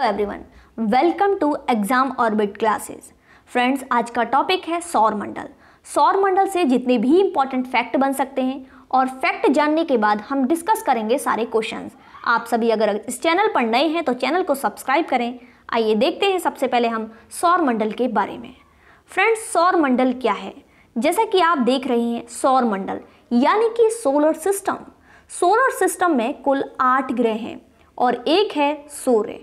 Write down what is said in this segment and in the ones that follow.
hello everyone welcome to exam orbit classes friends आज का topic है सौर मंडल सौर मंडल से जितने भी इंपॉर्टेंट फैक्ट बन सकते हैं और फैक्ट जानने के बाद हम डिस्कस करेंगे सारे क्वेश्चंस आप सभी अगर इस चैनल पर नए हैं तो चैनल को सब्सक्राइब करें आइए देखते हैं सबसे पहले हम सौर मंडल के बारे में फ्रेंड्स सौर मंडल क्या है जैसा कि आप देख रहे हैं सौर मंडल यानी कि सोलर सिस्टम सोलर सिस्टम में कुल आठ ग्रह हैं और एक है सूर्य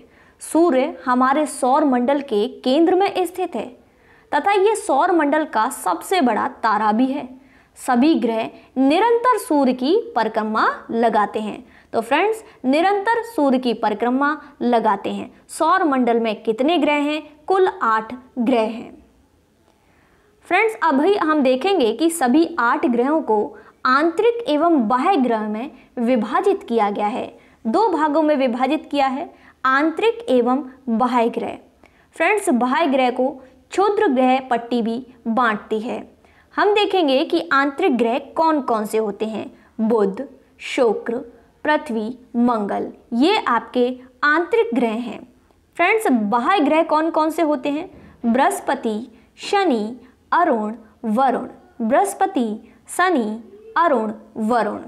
सूर्य हमारे सौर मंडल के केंद्र में स्थित है तथा ये सौर मंडल का सबसे बड़ा तारा भी है सभी ग्रह निरंतर सूर्य की परिक्रमा लगाते हैं तो फ्रेंड्स निरंतर सूर्य की परिक्रमा लगाते हैं सौर मंडल में कितने ग्रह हैं कुल आठ ग्रह हैं फ्रेंड्स अभी हम देखेंगे कि सभी आठ ग्रहों को आंतरिक एवं बाह्य ग्रह में विभाजित किया गया है दो भागों में विभाजित किया है आंतरिक एवं बाह्य ग्रह फ्रेंड्स बाह्य ग्रह को क्षुद्र ग्रह पट्टी भी बांटती है हम देखेंगे कि आंतरिक ग्रह कौन कौन से होते हैं बुध शुक्र पृथ्वी मंगल ये आपके आंतरिक ग्रह हैं फ्रेंड्स बाह्य ग्रह कौन कौन से होते हैं बृहस्पति शनि अरुण वरुण बृहस्पति शनि अरुण वरुण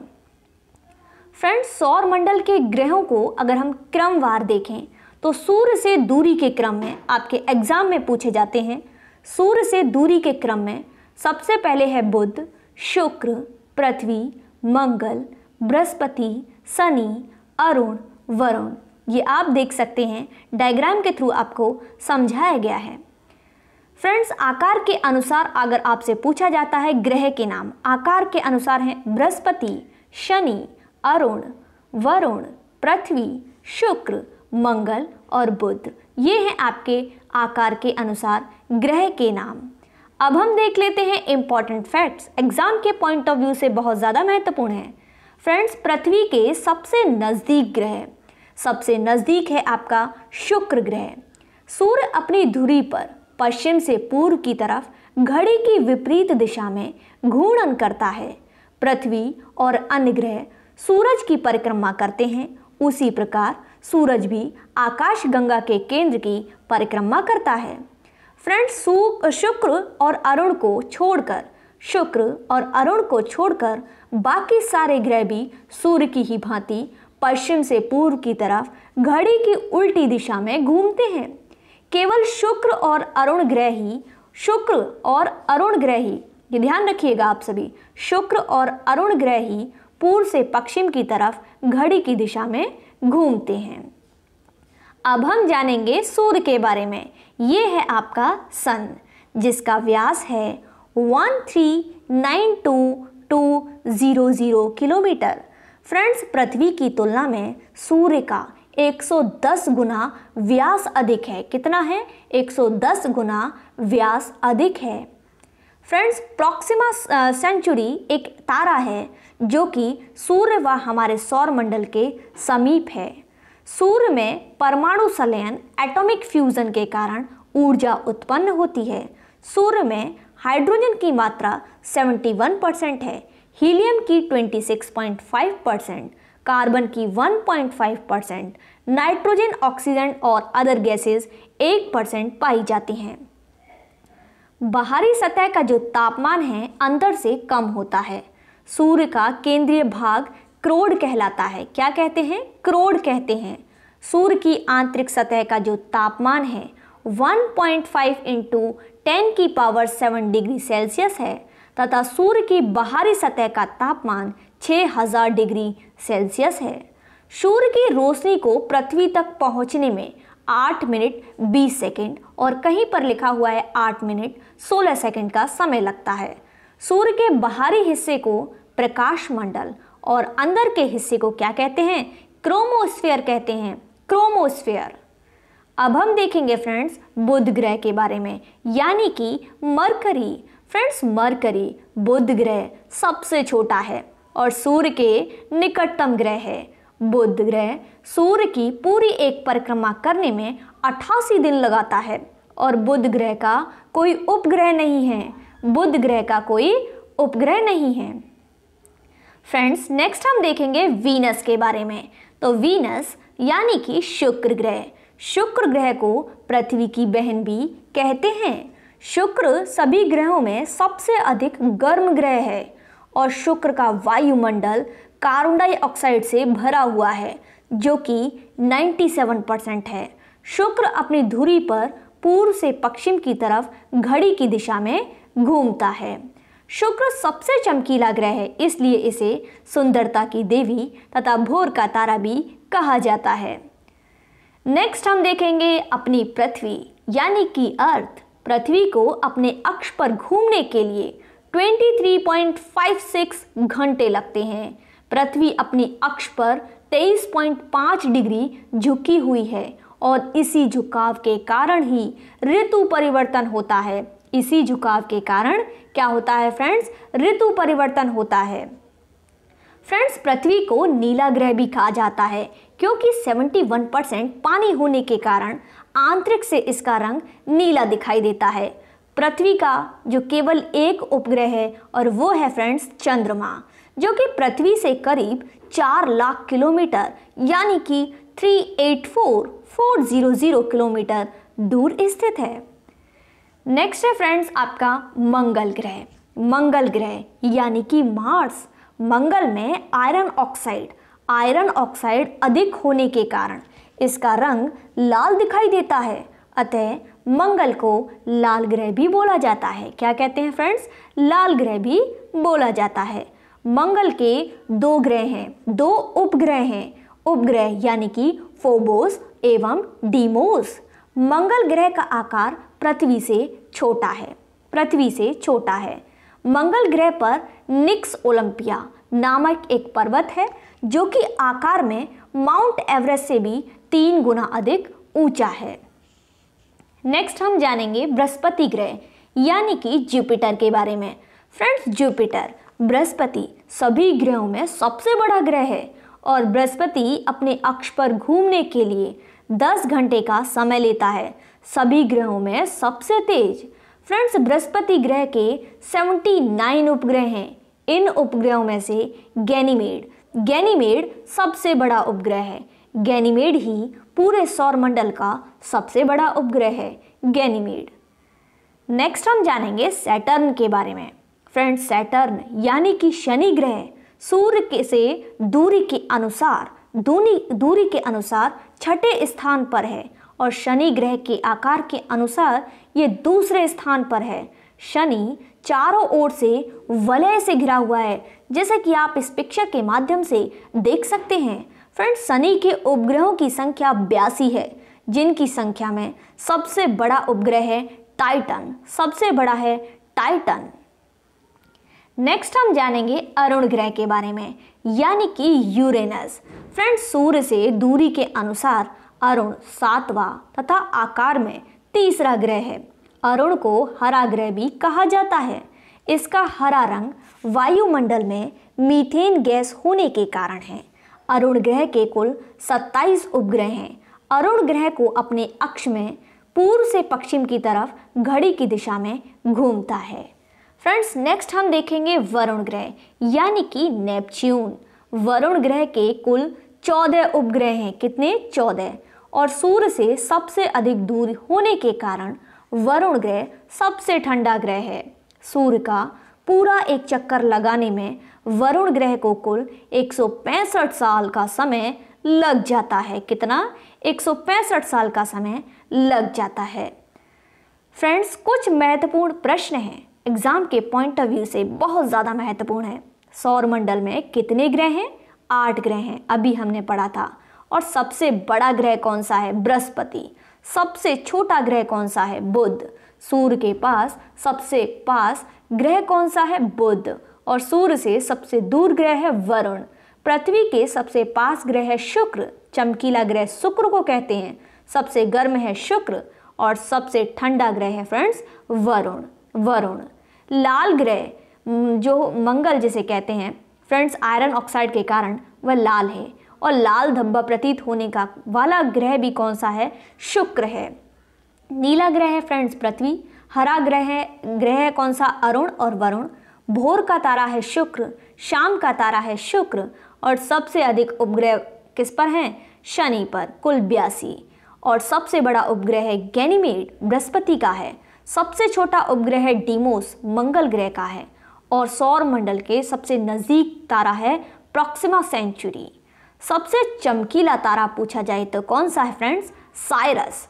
फ्रेंड्स सौर मंडल के ग्रहों को अगर हम क्रमवार देखें तो सूर्य से दूरी के क्रम में आपके एग्जाम में पूछे जाते हैं सूर्य से दूरी के क्रम में सबसे पहले है बुध शुक्र पृथ्वी मंगल बृहस्पति शनि अरुण वरुण ये आप देख सकते हैं डायग्राम के थ्रू आपको समझाया गया है फ्रेंड्स आकार के अनुसार अगर आपसे पूछा जाता है ग्रह के नाम आकार के अनुसार हैं बृहस्पति शनि अरुण वरुण पृथ्वी शुक्र मंगल और बुध ये हैं आपके आकार के अनुसार ग्रह के नाम अब हम देख लेते हैं इम्पॉर्टेंट फैक्ट्स एग्जाम के पॉइंट ऑफ व्यू से बहुत ज़्यादा महत्वपूर्ण है फ्रेंड्स पृथ्वी के सबसे नज़दीक ग्रह सबसे नज़दीक है आपका शुक्र ग्रह सूर्य अपनी धुरी पर पश्चिम से पूर्व की तरफ घड़ी की विपरीत दिशा में घूर्णन करता है पृथ्वी और अन्य ग्रह सूरज की परिक्रमा करते हैं उसी प्रकार सूरज भी आकाश गंगा के केंद्र की परिक्रमा करता है फ्रेंड्स शुक्र और अरुण को छोड़कर शुक्र और अरुण को छोड़कर बाकी सारे ग्रह भी सूर्य की ही भांति पश्चिम से पूर्व की तरफ घड़ी की उल्टी दिशा में घूमते हैं केवल शुक्र और अरुण ग्रह ही शुक्र और अरुण ग्रह ही ये ध्यान रखिएगा आप सभी शुक्र और अरुण ग्रह ही पूर्व से पश्चिम की तरफ घड़ी की दिशा में घूमते हैं अब हम जानेंगे सूर्य के बारे में ये है आपका सन जिसका व्यास है जीरो किलोमीटर फ्रेंड्स पृथ्वी की तुलना में सूर्य का 110 गुना व्यास अधिक है कितना है 110 गुना व्यास अधिक है फ्रेंड्स प्रॉक्सिमा सेंचुरी एक तारा है जो कि सूर्य व हमारे सौर मंडल के समीप है सूर्य में परमाणु संलयन एटॉमिक फ्यूज़न के कारण ऊर्जा उत्पन्न होती है सूर्य में हाइड्रोजन की मात्रा 71 परसेंट है हीलियम की 26.5 परसेंट कार्बन की 1.5 परसेंट नाइट्रोजन ऑक्सीजन और अदर गैसेस 1 परसेंट पाई जाती हैं बाहरी सतह का जो तापमान है अंदर से कम होता है सूर्य का केंद्रीय भाग क्रोड कहलाता है क्या कहते हैं क्रोड कहते हैं सूर्य की आंतरिक सतह का जो तापमान है 1.5 पॉइंट फाइव इंटू टेन की पावर 7 डिग्री सेल्सियस है तथा सूर्य की बाहरी सतह का तापमान 6000 डिग्री सेल्सियस है सूर्य की रोशनी को पृथ्वी तक पहुंचने में आठ मिनट बीस सेकेंड और कहीं पर लिखा हुआ है आठ मिनट सोलह सेकेंड का समय लगता है सूर्य के बाहरी हिस्से को प्रकाश मंडल और अंदर के हिस्से को क्या कहते हैं क्रोमोस्फेयर कहते हैं क्रोमोस्फेयर अब हम देखेंगे फ्रेंड्स बुध ग्रह के बारे में यानी कि मरकरी फ्रेंड्स मरकरी बुध ग्रह सबसे छोटा है और सूर्य के निकटतम ग्रह है बुध ग्रह सूर्य की पूरी एक परिक्रमा करने में अठासी दिन लगाता है और बुध ग्रह का कोई उपग्रह नहीं है बुध ग्रह का कोई उपग्रह नहीं है फ्रेंड्स नेक्स्ट हम देखेंगे वीनस के बारे में तो वीनस यानी कि शुक्र ग्रह शुक्र ग्रह को पृथ्वी की बहन भी कहते हैं शुक्र सभी ग्रहों में सबसे अधिक गर्म ग्रह है और शुक्र का वायुमंडल कार्बन डाइऑक्साइड से भरा हुआ है जो कि 97 परसेंट है शुक्र अपनी धुरी पर पूर्व से पश्चिम की तरफ घड़ी की दिशा में घूमता है शुक्र सबसे चमकीला ग्रह है इसलिए इसे सुंदरता की देवी तथा भोर का तारा भी कहा जाता है नेक्स्ट हम देखेंगे अपनी पृथ्वी यानी कि अर्थ पृथ्वी को अपने अक्ष पर घूमने के लिए 23.56 घंटे लगते हैं पृथ्वी अपने अक्ष पर 23.5 डिग्री झुकी हुई है और इसी झुकाव के कारण ही ऋतु परिवर्तन होता है इसी झुकाव के कारण क्या होता है फ्रेंड्स ऋतु परिवर्तन होता है फ्रेंड्स पृथ्वी को नीला ग्रह भी कहा जाता है क्योंकि 71 परसेंट पानी होने के कारण आंतरिक से इसका रंग नीला दिखाई देता है पृथ्वी का जो केवल एक उपग्रह है और वो है फ्रेंड्स चंद्रमा जो कि पृथ्वी से करीब चार लाख किलोमीटर यानी कि 384400 किलोमीटर दूर स्थित है नेक्स्ट है फ्रेंड्स आपका मंगल ग्रह मंगल ग्रह यानी कि मार्स मंगल में आयरन ऑक्साइड आयरन ऑक्साइड अधिक होने के कारण इसका रंग लाल दिखाई देता है अतः मंगल को लाल ग्रह भी बोला जाता है क्या कहते हैं फ्रेंड्स लाल ग्रह भी बोला जाता है मंगल के दो ग्रह हैं दो उपग्रह हैं उपग्रह यानी कि फोबोस एवं डीमोस मंगल ग्रह का आकार पृथ्वी से छोटा है पृथ्वी से छोटा है मंगल ग्रह पर निक्स ओलंपिया नामक एक पर्वत है जो कि आकार में माउंट एवरेस्ट से भी तीन गुना अधिक ऊंचा है नेक्स्ट हम जानेंगे बृहस्पति ग्रह यानी कि जुपिटर के बारे में फ्रेंड्स जुपिटर बृहस्पति सभी ग्रहों में सबसे बड़ा ग्रह है और बृहस्पति अपने अक्ष पर घूमने के लिए 10 घंटे का समय लेता है सभी ग्रहों में सबसे तेज फ्रेंड्स बृहस्पति ग्रह के 79 उपग्रह हैं इन उपग्रहों में से गैनीमेड गैनीमेड सबसे बड़ा उपग्रह है गैनीमेड ही पूरे सौरमंडल का सबसे बड़ा उपग्रह है गैनीमेड नेक्स्ट हम जानेंगे सैटर्न के बारे में फ्रेंड सैटर्न यानी कि शनि ग्रह सूर्य के से दूरी के अनुसार दूनी दूरी के अनुसार छठे स्थान पर है और शनि ग्रह के आकार के अनुसार ये दूसरे स्थान पर है शनि चारों ओर से वलय से घिरा हुआ है जैसे कि आप इस पिक्चर के माध्यम से देख सकते हैं फ्रेंड्स शनि के उपग्रहों की संख्या बयासी है जिनकी संख्या में सबसे बड़ा उपग्रह है टाइटन सबसे बड़ा है टाइटन नेक्स्ट हम जानेंगे अरुण ग्रह के बारे में यानी कि यूरेनस फ्रेंड्स सूर्य से दूरी के अनुसार अरुण सातवां तथा आकार में तीसरा ग्रह है अरुण को हरा ग्रह भी कहा जाता है इसका हरा रंग वायुमंडल में मीथेन गैस होने के कारण है अरुण ग्रह के कुल 27 उपग्रह हैं अरुण ग्रह को अपने अक्ष में पूर्व से पश्चिम की तरफ घड़ी की दिशा में घूमता है फ्रेंड्स नेक्स्ट हम देखेंगे वरुण ग्रह यानी कि नेपच्यून वरुण ग्रह के कुल चौदह उपग्रह हैं कितने चौदह और सूर्य से सबसे अधिक दूर होने के कारण वरुण ग्रह सबसे ठंडा ग्रह है सूर्य का पूरा एक चक्कर लगाने में वरुण ग्रह को कुल 165 साल का समय लग जाता है कितना 165 साल का समय लग जाता है फ्रेंड्स कुछ महत्वपूर्ण प्रश्न हैं एग्ज़ाम के पॉइंट ऑफ व्यू से बहुत ज़्यादा महत्वपूर्ण है सौर मंडल में कितने ग्रह हैं आठ ग्रह हैं अभी हमने पढ़ा था और सबसे बड़ा ग्रह कौन सा है बृहस्पति सबसे छोटा ग्रह कौन सा है बुध सूर्य के पास सबसे पास ग्रह कौन सा है बुध और सूर्य से सबसे दूर ग्रह है वरुण पृथ्वी के सबसे पास ग्रह है शुक्र चमकीला ग्रह शुक्र को कहते हैं सबसे गर्म है शुक्र और सबसे ठंडा ग्रह है फ्रेंड्स वरुण वरुण लाल ग्रह जो मंगल जिसे कहते हैं फ्रेंड्स आयरन ऑक्साइड के कारण वह लाल है और लाल धब्बा प्रतीत होने का वाला ग्रह भी कौन सा है शुक्र है नीला ग्रह है फ्रेंड्स पृथ्वी हरा ग्रह है ग्रह है कौन सा अरुण और वरुण भोर का तारा है शुक्र शाम का तारा है शुक्र और सबसे अधिक उपग्रह किस पर हैं शनि पर कुल बयासी और सबसे बड़ा उपग्रह है गैनीमेड बृहस्पति का है सबसे छोटा उपग्रह डीमोस मंगल ग्रह का है और सौर मंडल के सबसे नज़दीक तारा है प्रॉक्सिमा सेंचुरी सबसे चमकीला तारा पूछा जाए तो कौन सा है फ्रेंड्स साइरस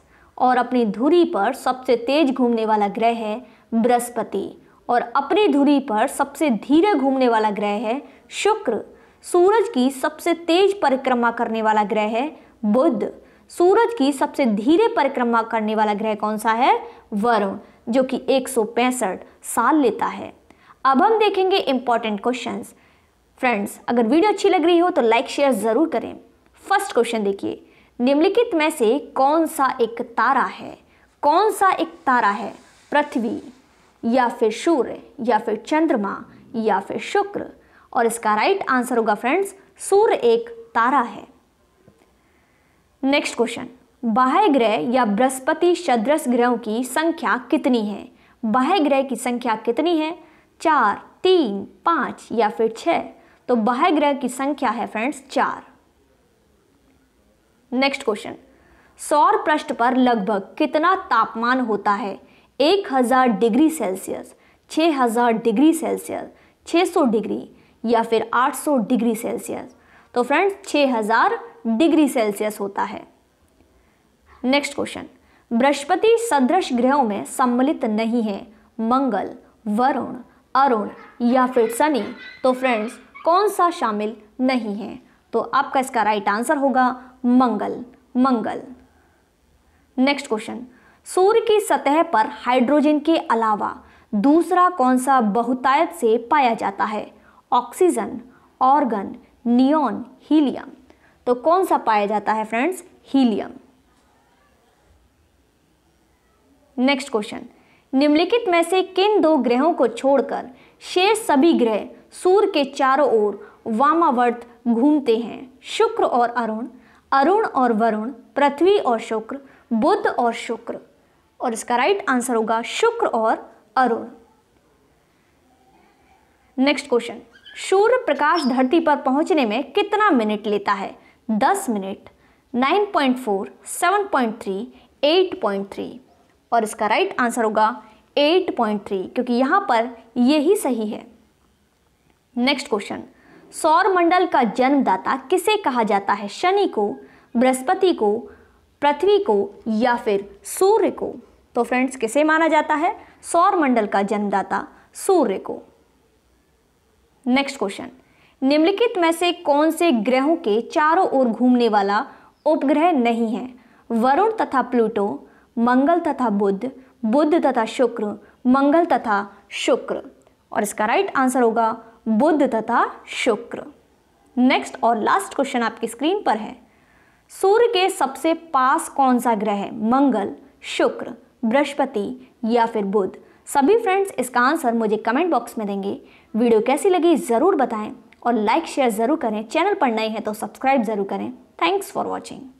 और अपनी धुरी पर सबसे तेज घूमने वाला ग्रह है बृहस्पति और अपनी धुरी पर सबसे धीरे घूमने वाला ग्रह है शुक्र सूरज की सबसे तेज परिक्रमा करने वाला ग्रह है बुध सूरज की सबसे धीरे परिक्रमा करने वाला ग्रह कौन सा है वरुण जो कि एक साल लेता है अब हम देखेंगे इंपॉर्टेंट क्वेश्चन फ्रेंड्स अगर वीडियो अच्छी लग रही हो तो लाइक शेयर ज़रूर करें फर्स्ट क्वेश्चन देखिए निम्नलिखित में से कौन सा एक तारा है कौन सा एक तारा है पृथ्वी या फिर सूर्य या फिर चंद्रमा या फिर शुक्र और इसका राइट आंसर होगा फ्रेंड्स सूर्य एक तारा है नेक्स्ट क्वेश्चन बाह्य ग्रह या बृहस्पति सदृश ग्रहों की संख्या कितनी है बाह्य ग्रह की संख्या कितनी है चार तीन पाँच या फिर छः तो बाह्य ग्रह की संख्या है फ्रेंड्स चार नेक्स्ट क्वेश्चन सौर पृष्ठ पर लगभग कितना तापमान होता है एक हजार डिग्री सेल्सियस हजार डिग्री सेल्सियस सौ डिग्री या फिर आठ सौ डिग्री सेल्सियस तो फ्रेंड्स हजार डिग्री सेल्सियस होता है नेक्स्ट क्वेश्चन बृहस्पति सदृश ग्रहों में सम्मिलित नहीं है मंगल वरुण अरुण या फिर शनि तो फ्रेंड्स कौन सा शामिल नहीं है तो आपका इसका राइट आंसर होगा मंगल मंगल नेक्स्ट क्वेश्चन सूर्य की सतह पर हाइड्रोजन के अलावा दूसरा कौन सा बहुतायत से पाया जाता है ऑक्सीजन ऑर्गन नियॉन हीलियम तो कौन सा पाया जाता है फ्रेंड्स हीलियम नेक्स्ट क्वेश्चन निम्नलिखित में से किन दो ग्रहों को छोड़कर शेष सभी ग्रह सूर्य के चारों ओर वामावर्त घूमते हैं शुक्र और अरुण अरुण और वरुण पृथ्वी और शुक्र बुध और शुक्र और इसका राइट आंसर होगा शुक्र और अरुण नेक्स्ट क्वेश्चन सूर्य प्रकाश धरती पर पहुंचने में कितना मिनट लेता है दस minute nine point point four seven three eight point three और इसका राइट आंसर होगा एट पॉइंट थ्री क्योंकि यहाँ पर यही सही है नेक्स्ट क्वेश्चन सौर मंडल का जन्मदाता किसे कहा जाता है शनि को बृहस्पति को पृथ्वी को या फिर सूर्य को तो फ्रेंड्स किसे माना जाता है सौर मंडल का जन्मदाता सूर्य को नेक्स्ट क्वेश्चन निम्नलिखित में से कौन से ग्रहों के चारों ओर घूमने वाला उपग्रह नहीं है वरुण तथा प्लूटो मंगल तथा बुद्ध बुद्ध तथा शुक्र मंगल तथा शुक्र और इसका राइट आंसर होगा बुद्ध तथा शुक्र नेक्स्ट और लास्ट क्वेश्चन आपकी स्क्रीन पर है सूर्य के सबसे पास कौन सा ग्रह है मंगल शुक्र बृहस्पति या फिर बुध सभी फ्रेंड्स इसका आंसर मुझे कमेंट बॉक्स में देंगे वीडियो कैसी लगी ज़रूर बताएं और लाइक शेयर ज़रूर करें चैनल पर नए हैं तो सब्सक्राइब ज़रूर करें थैंक्स फॉर वॉचिंग